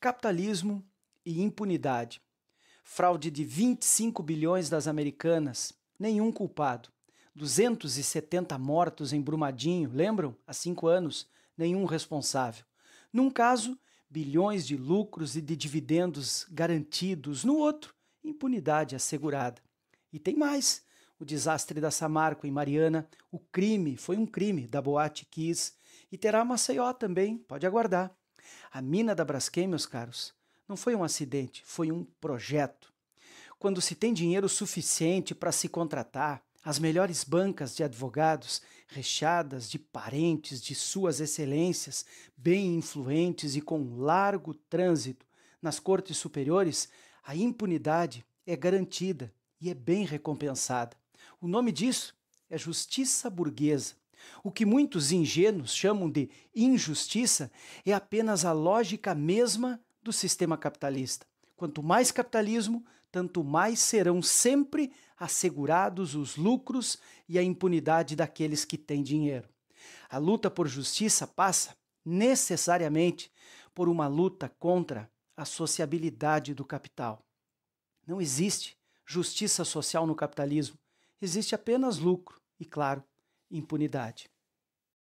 capitalismo e impunidade. Fraude de 25 bilhões das americanas, nenhum culpado. 270 mortos em Brumadinho, lembram? Há cinco anos, nenhum responsável. Num caso, bilhões de lucros e de dividendos garantidos, no outro, impunidade assegurada. E tem mais: o desastre da Samarco em Mariana, o crime, foi um crime da Boate Kiss, e terá Maceió também, pode aguardar. A mina da Braskem, meus caros, não foi um acidente, foi um projeto. Quando se tem dinheiro suficiente para se contratar, as melhores bancas de advogados, recheadas de parentes de suas excelências, bem influentes e com largo trânsito nas cortes superiores, a impunidade é garantida e é bem recompensada. O nome disso é justiça burguesa. O que muitos ingênuos chamam de injustiça é apenas a lógica mesma do sistema capitalista. Quanto mais capitalismo, tanto mais serão sempre assegurados os lucros e a impunidade daqueles que têm dinheiro. A luta por justiça passa, necessariamente, por uma luta contra a sociabilidade do capital. Não existe justiça social no capitalismo, existe apenas lucro e, claro, impunidade.